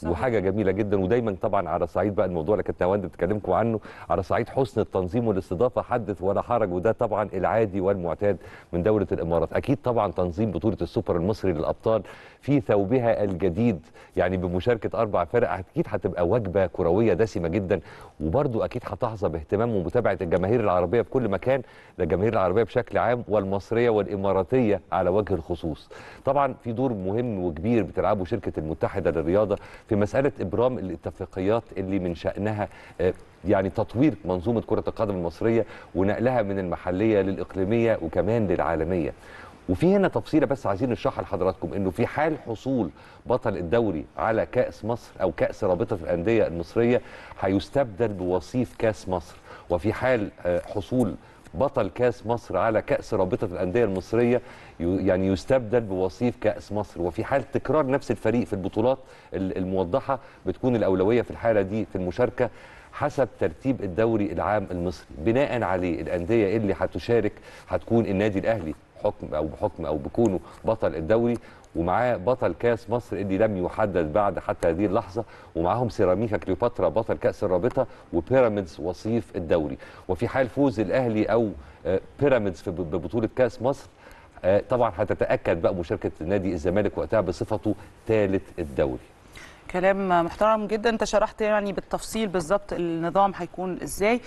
صحيح. وحاجه جميله جدا ودايما طبعا على صعيد بقى الموضوع اللي كانت نواند بتكلمكم عنه على صعيد حسن التنظيم والاستضافه حدث ولا حرج وده طبعا العادي والمعتاد من دوله الامارات اكيد طبعا تنظيم بطوله السوبر المصري للابطال في ثوبها الجديد يعني بمشاركه اربع فرق اكيد هتبقى وجبه كرويه دسمه جدا وبرده اكيد هتحظى باهتمام ومتابعه الجماهير العربيه في كل مكان للجماهير العربيه بشكل عام والمصريه والاماراتيه على وجه الخصوص طبعا في دور مهم وكبير بتلعبه شركه المتحده للرياضه في مساله ابرام الاتفاقيات اللي من شانها آه، يعني تطوير منظومه كره القدم المصريه ونقلها من المحليه للاقليميه وكمان للعالميه وفي هنا تفصيله بس عايزين نشرحها لحضراتكم انه في حال حصول بطل الدوري على كاس مصر او كاس رابطه الانديه المصريه هيستبدل بوصيف كاس مصر وفي حال آه، حصول بطل كاس مصر على كاس رابطه الانديه المصريه يعني يستبدل بوصيف كاس مصر وفي حال تكرار نفس الفريق في البطولات الموضحه بتكون الاولويه في الحاله دي في المشاركه حسب ترتيب الدوري العام المصري بناء عليه الانديه اللي هتشارك هتكون النادي الاهلي حكم او بحكم او بكونه بطل الدوري ومعاه بطل كاس مصر اللي لم يحدد بعد حتى هذه اللحظه ومعاهم سيراميكا كليوباترا بطل كاس الرابطه وبيراميدز وصيف الدوري وفي حال فوز الاهلي او آه، بيراميدز ببطوله كاس مصر آه، طبعا هتتاكد بقى مشاركه نادي الزمالك وقتها بصفته ثالث الدوري كلام محترم جدا انت شرحت يعني بالتفصيل بالظبط النظام هيكون ازاي